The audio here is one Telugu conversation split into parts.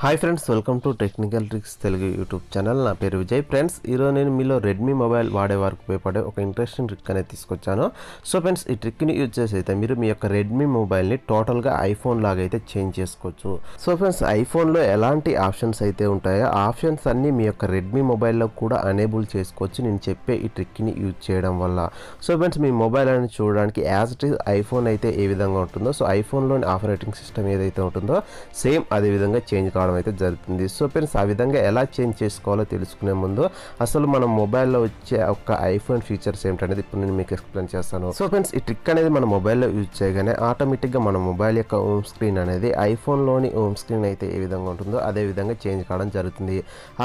hi friends welcome to technical tricks Telugu YouTube channel నా పేరు విజయ్ ఫ్రెండ్స్ ఈరోజు నేను మీలో రెడ్మీ మొబైల్ వాడే వారికి ఉపయోగపడే ఒక ఇంట్రెస్టింగ్ ట్రిక్ అనేది తీసుకొచ్చాను సో ఫ్రెండ్స్ ఈ ట్రిక్ని యూజ్ చేసి అయితే మీరు మీ యొక్క రెడ్మీ మొబైల్ని టోటల్గా ఐఫోన్ లాగా అయితే చేంజ్ చేసుకోవచ్చు సో ఫ్రెండ్స్ ఐఫోన్లో ఎలాంటి ఆప్షన్స్ అయితే ఉంటాయో ఆప్షన్స్ అన్నీ మీ యొక్క రెడ్మీ మొబైల్లో కూడా అనేబుల్ చేసుకోవచ్చు నేను చెప్పే ఈ ట్రిక్ని యూజ్ చేయడం వల్ల సో ఫ్రెండ్స్ మీ మొబైల్ అనేది చూడడానికి యాజ్ ఇట్ ఈస్ ఐఫోన్ అయితే ఏ విధంగా ఉంటుందో సో ఐఫోన్లోని ఆపరేటింగ్ సిస్టమ్ ఏదైతే ఉంటుందో సేమ్ అదే విధంగా చేంజ్ కావడం నిర్మాణం అయితే జరుగుతుంది సో ఫ్రెండ్స్ ఆ విధంగా ఎలా చేంజ్ చేసుకోవాలో తెలుసుకునే ముందు అసలు మన మొబైల్లో వచ్చే ఒక ఐఫోన్ ఫీచర్స్ ఏంటనేది ఇప్పుడు నేను మీకు ఎక్స్ప్లెయిన్ చేస్తాను సో ఫ్రెండ్స్ ఈ ట్రిక్ అనేది మన మొబైల్లో యూజ్ చేయగానే ఆటోమేటిక్గా మన మొబైల్ యొక్క హోమ్ స్క్రీన్ అనేది ఐఫోన్లోని హోమ్ స్క్రీన్ అయితే ఏ విధంగా ఉంటుందో అదే విధంగా చేంజ్ కావడం జరుగుతుంది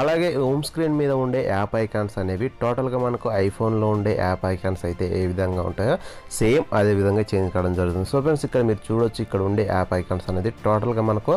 అలాగే హోమ్ స్క్రీన్ మీద ఉండే యాప్ ఐకాన్స్ అనేవి టోటల్గా మనకు ఐఫోన్లో ఉండే యాప్ ఐకాన్స్ అయితే ఏ విధంగా ఉంటాయో సేమ్ అదే విధంగా చేంజ్ కావడం జరుగుతుంది సో ఫ్రెండ్స్ ఇక్కడ మీరు చూడొచ్చు ఇక్కడ ఉండే యాప్ ఐకాన్స్ అనేది టోటల్గా మనకు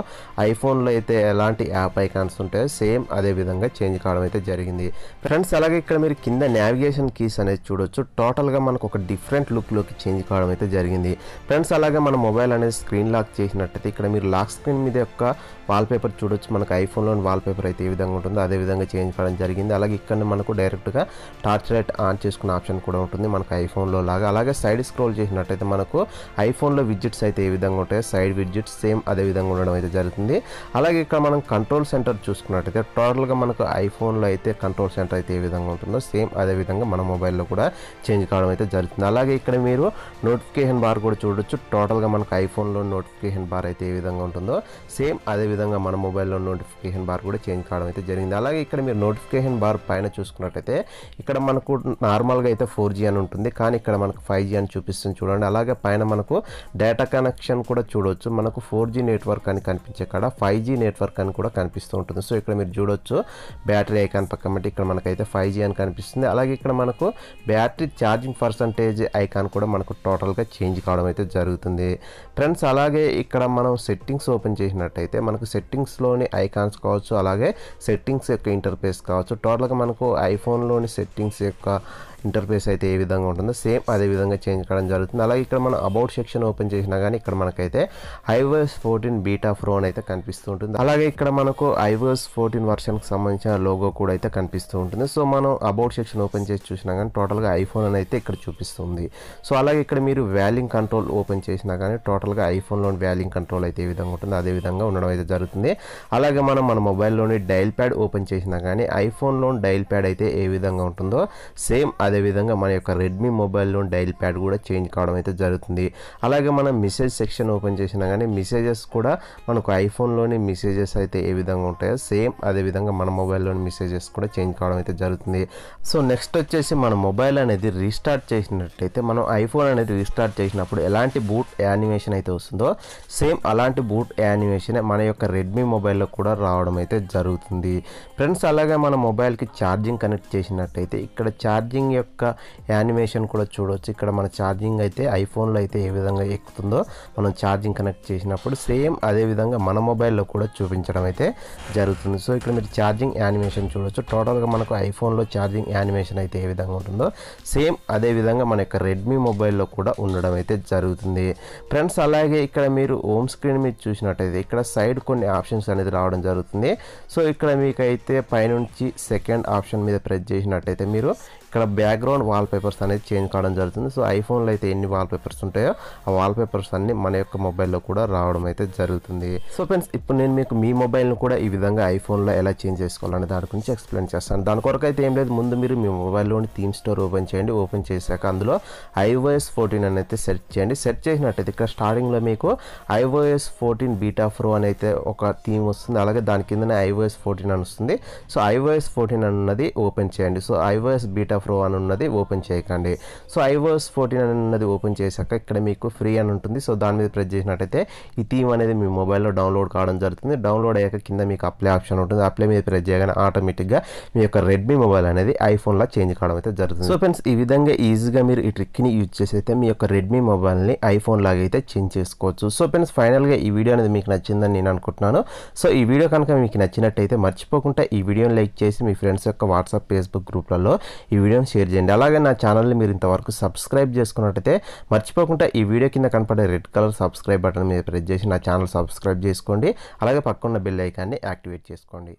ఐఫోన్లో అయితే ఎలాంటి యాప్ ఐకాన్స్ ఉంటాయో సేమ్ అదే విధంగా చేంజ్ కావడం అయితే జరిగింది ఫ్రెండ్స్ అలాగే ఇక్కడ మీరు కింద నావిగేషన్ కీస్ అనేది చూడొచ్చు టోటల్గా మనకు ఒక డిఫరెంట్ లుక్లోకి చేంజ్ కావడం అయితే జరిగింది ఫ్రెండ్స్ అలాగే మన మొబైల్ అనేది స్క్రీన్ లాక్ చేసినట్టయితే ఇక్కడ మీరు లాక్ స్క్రీన్ మీద యొక్క వాల్పేపర్ చూడొచ్చు మనకు ఐఫోన్లోని వాల్పేపర్ అయితే ఏ విధంగా ఉంటుందో అదే విధంగా చేంజ్ కావడం జరిగింది అలాగే ఇక్కడ మనకు డైరెక్ట్గా టార్చ్ లైట్ ఆన్ చేసుకునే ఆప్షన్ కూడా ఉంటుంది మనకు ఐఫోన్లో లాగా అలాగే సైడ్ స్క్రోల్ చేసినట్టయితే మనకు ఐఫోన్లో విజిట్స్ అయితే ఏ విధంగా ఉంటాయో సైడ్ విజిట్స్ సేమ్ అదే విధంగా ఉండడం అయితే జరుగుతుంది అలాగే ఇక్కడ మనం కంట్రోల్ సెంటర్ చూసుకున్నట్టయితే టోటల్గా మనకు ఐఫోన్లో అయితే కంట్రోల్ సెంటర్ అయితే ఏ విధంగా ఉంటుందో సేమ్ అదే విధంగా మన మొబైల్లో కూడా చేంజ్ కావడం అయితే జరుగుతుంది అలాగే ఇక్కడ మీరు నోటిఫికేషన్ బార్ కూడా చూడొచ్చు టోటల్గా మనకు ఐఫోన్లో నోటిఫికేషన్ బార్ అయితే ఏ విధంగా ఉంటుందో సేమ్ అదే విధంగా మన మొబైల్లో నోటిఫికేషన్ బార్ కూడా చేంజ్ కావడం అయితే జరిగింది అలాగే ఇక్కడ మీరు నోటిఫికేషన్ బార్ పైన చూసుకున్నట్టయితే ఇక్కడ మనకు నార్మల్గా అయితే ఫోర్ జీ అని ఉంటుంది కానీ ఇక్కడ మనకు ఫైవ్ జీ అని చూపిస్తుంది చూడండి అలాగే పైన మనకు డేటా కనెక్షన్ కూడా చూడవచ్చు మనకు ఫోర్ జీ నెట్వర్క్ అని కనిపించే కాడ ఫైవ్ జీ నెట్వర్క్ ఐకాన్ అని కూడా కనిపిస్తూ ఉంటుంది సో ఇక్కడ మీరు చూడొచ్చు బ్యాటరీ ఐకాన్ పక్కన బట్టి ఇక్కడ మనకైతే ఫైవ్ జీ అని కనిపిస్తుంది అలాగే ఇక్కడ మనకు బ్యాటరీ ఛార్జింగ్ పర్సంటేజ్ ఐకాన్ కూడా మనకు టోటల్గా చేంజ్ కావడం అయితే జరుగుతుంది ఫ్రెండ్స్ అలాగే ఇక్కడ మనం సెట్టింగ్స్ ఓపెన్ చేసినట్టయితే మనకు సెట్టింగ్స్లోని ఐకాన్స్ కావచ్చు అలాగే సెట్టింగ్స్ యొక్క ఇంటర్ఫేస్ కావచ్చు టోటల్గా మనకు ఐఫోన్లోని సెట్టింగ్స్ యొక్క ఇంటర్ఫేస్ అయితే ఏ విధంగా ఉంటుందో సేమ్ అదే విధంగా చేంజ్ కావడం జరుగుతుంది అలాగే ఇక్కడ మనం అబౌట్ సెక్షన్ ఓపెన్ చేసినా కానీ ఇక్కడ మనకైతే ఐవర్స్ ఫోర్టీన్ బీటా ఫ్రో అని అయితే కనిపిస్తూ ఉంటుంది అలాగే ఇక్కడ మనకు ఐవర్స్ ఫోర్టీన్ వర్షన్కి సంబంధించిన లోగో కూడా అయితే కనిపిస్తూ ఉంటుంది సో మనం అబౌట్ సెక్షన్ ఓపెన్ చేసి చూసినా కానీ టోటల్గా ఐఫోన్ అని అయితే ఇక్కడ చూపిస్తుంది సో అలాగే ఇక్కడ మీరు వ్యాలింగ్ కంట్రోల్ ఓపెన్ చేసినా కానీ టోటల్గా ఐఫోన్లోని వ్యాలింగ్ కంట్రోల్ అయితే ఏ విధంగా ఉంటుందో అదే విధంగా ఉండడం అయితే జరుగుతుంది అలాగే మనం మన మొబైల్లోని డైల్ ప్యాడ్ ఓపెన్ చేసినా కానీ ఐఫోన్లోని డైల్ ప్యాడ్ అయితే ఏ విధంగా ఉంటుందో సేమ్ అదే అదేవిధంగా మన యొక్క రెడ్మీ మొబైల్లో డైల్ ప్యాడ్ కూడా చేంజ్ కావడం అయితే జరుగుతుంది అలాగే మనం మెసేజ్ సెక్షన్ ఓపెన్ చేసినా కానీ మెసేజెస్ కూడా మనకు ఐఫోన్లోని మెసేజెస్ అయితే ఏ విధంగా ఉంటాయో సేమ్ అదేవిధంగా మన మొబైల్లోని మెసేజెస్ కూడా చేంజ్ కావడం అయితే జరుగుతుంది సో నెక్స్ట్ వచ్చేసి మన మొబైల్ అనేది రీస్టార్ట్ చేసినట్టయితే మనం ఐఫోన్ అనేది రీస్టార్ట్ చేసినప్పుడు ఎలాంటి బూట్ యానిమేషన్ అయితే వస్తుందో సేమ్ అలాంటి బూట్ యానిమేషన్ మన యొక్క రెడ్మీ మొబైల్లో కూడా రావడం అయితే జరుగుతుంది ఫ్రెండ్స్ అలాగే మన మొబైల్కి ఛార్జింగ్ కనెక్ట్ చేసినట్టయితే ఇక్కడ ఛార్జింగ్ యొక్క యొక్క యానిమేషన్ కూడా చూడవచ్చు ఇక్కడ మన ఛార్జింగ్ అయితే ఐఫోన్లో అయితే ఏ విధంగా ఎక్కుతుందో మనం ఛార్జింగ్ కనెక్ట్ చేసినప్పుడు సేమ్ అదే విధంగా మన మొబైల్లో కూడా చూపించడం అయితే జరుగుతుంది సో ఇక్కడ మీరు ఛార్జింగ్ యానిమేషన్ చూడవచ్చు టోటల్గా మనకు ఐఫోన్లో ఛార్జింగ్ యానిమేషన్ అయితే ఏ విధంగా ఉంటుందో సేమ్ అదే విధంగా మన యొక్క రెడ్మీ మొబైల్లో కూడా ఉండడం అయితే జరుగుతుంది ఫ్రెండ్స్ అలాగే ఇక్కడ మీరు హోమ్ స్క్రీన్ మీద చూసినట్టయితే ఇక్కడ సైడ్ కొన్ని ఆప్షన్స్ అనేది రావడం జరుగుతుంది సో ఇక్కడ మీకైతే పైనుంచి సెకండ్ ఆప్షన్ మీద ప్రెస్ చేసినట్టయితే మీరు ఇక్కడ బ్యాక్గ్రౌండ్ వాల్పేపర్స్ అనేది చేంజ్ కావడం జరుగుతుంది సో ఐఫోన్లో అయితే ఎన్ని వాల్పేపర్స్ ఉంటాయో ఆ వాల్పేపర్స్ అన్ని మన యొక్క మొబైల్లో కూడా రావడం అయితే జరుగుతుంది సో ఫ్రెండ్స్ ఇప్పుడు నేను మీకు మీ మొబైల్ను కూడా ఈ విధంగా ఐఫోన్లో ఎలా చేంజ్ చేసుకోవాలనే దాని గురించి ఎక్స్ప్లెయిన్ చేస్తాను దాని కొరకు అయితే ఏం లేదు ముందు మీరు మీ మొబైల్లోని థీమ్ స్టోర్ ఓపెన్ చేయండి ఓపెన్ చేశాక అందులో ఐఓఎస్ ఫోర్టీన్ అని అయితే సెర్చ్ చేయండి సెర్చ్ చేసినట్టయితే ఇక్కడ స్టార్టింగ్లో మీకు ఐఓఎస్ ఫోర్టీన్ బీటా ప్రో అని అయితే ఒక థీమ్ వస్తుంది అలాగే దాని కిందనే ఐఓఎస్ ఫోర్టీన్ అని వస్తుంది సో ఐఓఎస్ ఫోర్టీన్ అన్నది ఓపెన్ చేయండి సో ఐఓఎస్ బీటా ప్రో అని ఉన్నది ఓపెన్ చేయకండి సో ఐవర్స్ ఫోర్టీన్ అని ఉన్నది ఓపెన్ చేశాక ఇక్కడ మీకు ఫ్రీ అని ఉంటుంది సో దాని మీద ప్రెస్ చేసినట్టయితే ఈ థీమ్ అనేది మీ మొబైల్లో డౌన్లోడ్ కావడం జరుగుతుంది డౌన్లోడ్ అయ్యాక కింద మీకు అప్లై ఆప్షన్ ఉంటుంది అప్లై మీద ప్రెస్ చేయగానే ఆటోమేటిక్గా మీ యొక్క రెడ్మీ మొబైల్ అనేది ఐఫోన్లో చేంజ్ కావడం అయితే జరుగుతుంది సో ఫ్రెండ్స్ ఈ విధంగా ఈజీగా మీరు ఈ ట్రిక్ని యూజ్ చేసి అయితే మీ యొక్క రెడ్మీ మొబైల్ని ఐఫోన్ లాగా అయితే చేంజ్ చేసుకోవచ్చు సో ఫ్రెండ్స్ ఫైనల్గా ఈ వీడియో అనేది మీకు నచ్చిందని నేను అనుకుంటున్నాను సో ఈ వీడియో కనుక మీకు నచ్చినట్టయితే మర్చిపోకుండా ఈ వీడియోని లైక్ చేసి మీ ఫ్రెండ్స్ యొక్క వాట్సాప్ ఫేస్బుక్ గ్రూప్లలో ఈ వీడియో వీడియోని షేర్ చేయండి అలాగే నా ఛానల్ని మీరు ఇంతవరకు సబ్స్క్రైబ్ చేసుకున్నట్టయితే మర్చిపోకుండా ఈ వీడియో కింద కనపడే రెడ్ కలర్ సబ్స్క్రైబ్ బటన్ మీద ప్రెస్ చేసి నా ఛానల్ సబ్స్క్రైబ్ చేసుకోండి అలాగే పక్కన బెల్ ఐకాన్ని యాక్టివేట్ చేసుకోండి